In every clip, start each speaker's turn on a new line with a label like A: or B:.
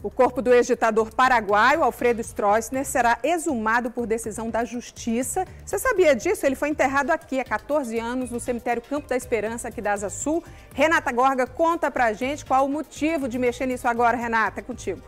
A: O corpo do ex-ditador paraguaio, Alfredo Stroessner, será exumado por decisão da Justiça. Você sabia disso? Ele foi enterrado aqui há 14 anos, no cemitério Campo da Esperança, aqui da Asa Sul. Renata Gorga conta pra gente qual o motivo de mexer nisso agora, Renata. É contigo.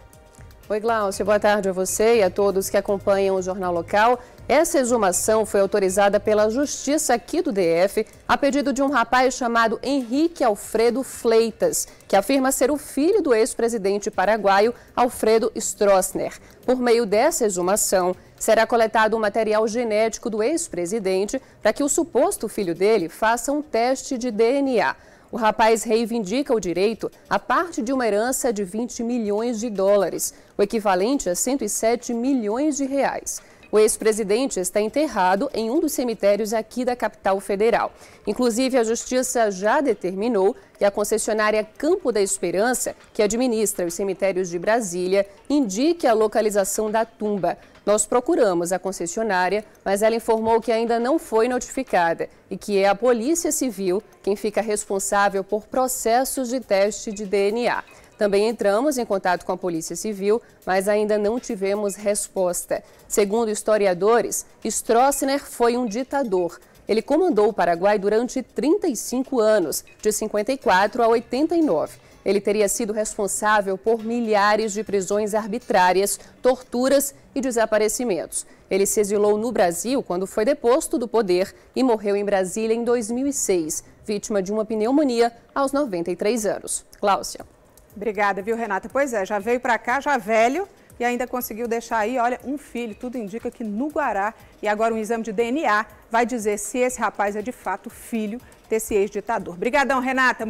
B: Oi, Glaucio. Boa tarde a você e a todos que acompanham o Jornal Local. Essa exumação foi autorizada pela Justiça aqui do DF a pedido de um rapaz chamado Henrique Alfredo Fleitas, que afirma ser o filho do ex-presidente paraguaio Alfredo Stroessner. Por meio dessa exumação, será coletado um material genético do ex-presidente para que o suposto filho dele faça um teste de DNA. O rapaz reivindica o direito a parte de uma herança de 20 milhões de dólares, o equivalente a 107 milhões de reais. O ex-presidente está enterrado em um dos cemitérios aqui da capital federal. Inclusive, a justiça já determinou que a concessionária Campo da Esperança, que administra os cemitérios de Brasília, indique a localização da tumba. Nós procuramos a concessionária, mas ela informou que ainda não foi notificada e que é a Polícia Civil quem fica responsável por processos de teste de DNA. Também entramos em contato com a Polícia Civil, mas ainda não tivemos resposta. Segundo historiadores, Stroessner foi um ditador ele comandou o Paraguai durante 35 anos, de 54 a 89. Ele teria sido responsável por milhares de prisões arbitrárias, torturas e desaparecimentos. Ele se exilou no Brasil quando foi deposto do poder e morreu em Brasília em 2006, vítima de uma pneumonia aos 93 anos. Cláudia.
A: Obrigada, viu, Renata? Pois é, já veio para cá, já velho, e ainda conseguiu deixar aí, olha, um filho, tudo indica que no Guará. E agora um exame de DNA vai dizer se esse rapaz é de fato filho desse ex-ditador. Obrigadão, Renata.